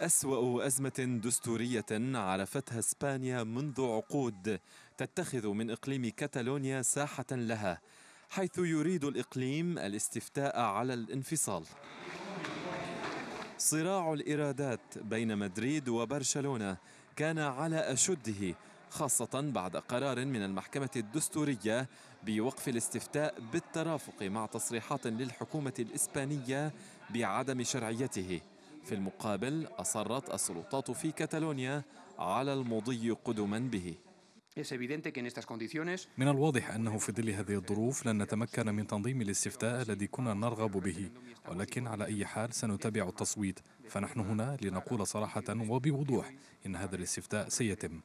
أسوأ أزمة دستورية عرفتها إسبانيا منذ عقود تتخذ من إقليم كاتالونيا ساحة لها حيث يريد الإقليم الاستفتاء على الانفصال صراع الإرادات بين مدريد وبرشلونة كان على أشده خاصة بعد قرار من المحكمة الدستورية بوقف الاستفتاء بالترافق مع تصريحات للحكومة الإسبانية بعدم شرعيته في المقابل أصرت السلطات في كتالونيا على المضي قدما به من الواضح أنه في ظل هذه الظروف لن نتمكن من تنظيم الاستفتاء الذي كنا نرغب به ولكن على أي حال سنتابع التصويت فنحن هنا لنقول صراحة وبوضوح إن هذا الاستفتاء سيتم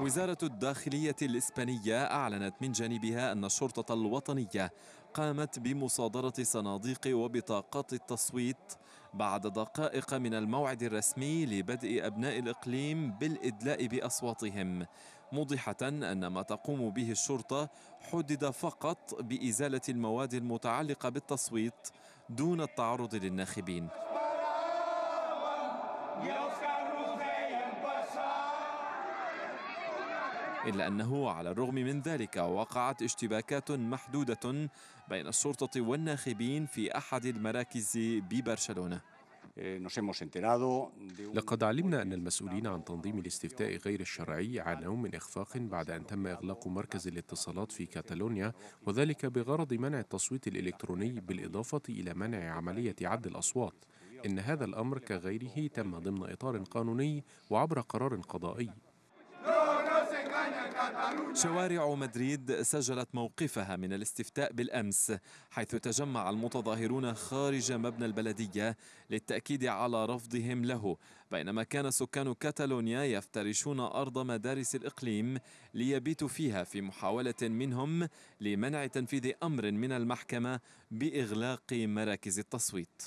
وزارة الداخلية الإسبانية أعلنت من جانبها أن الشرطة الوطنية قامت بمصادرة صناديق وبطاقات التصويت بعد دقائق من الموعد الرسمي لبدء أبناء الإقليم بالإدلاء بأصواتهم موضحة أن ما تقوم به الشرطة حدد فقط بإزالة المواد المتعلقة بالتصويت دون التعرض للناخبين إلا أنه على الرغم من ذلك وقعت اشتباكات محدودة بين الشرطة والناخبين في أحد المراكز ببرشلونة إيه، لقد علمنا أن المسؤولين عن تنظيم الاستفتاء غير الشرعي عانوا من إخفاق بعد أن تم إغلاق مركز الاتصالات في كاتالونيا وذلك بغرض منع التصويت الإلكتروني بالإضافة إلى منع عملية عد الأصوات إن هذا الأمر كغيره تم ضمن إطار قانوني وعبر قرار قضائي شوارع مدريد سجلت موقفها من الاستفتاء بالأمس حيث تجمع المتظاهرون خارج مبنى البلدية للتأكيد على رفضهم له بينما كان سكان كاتالونيا يفترشون أرض مدارس الإقليم ليبيتوا فيها في محاولة منهم لمنع تنفيذ أمر من المحكمة بإغلاق مراكز التصويت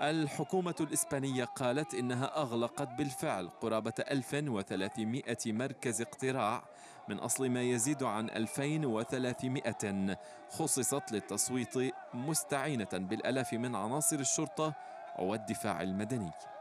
الحكومة الإسبانية قالت إنها أغلقت بالفعل قرابة 1300 مركز اقتراع من أصل ما يزيد عن 2300 خصصت للتصويت مستعينة بالألاف من عناصر الشرطة والدفاع المدني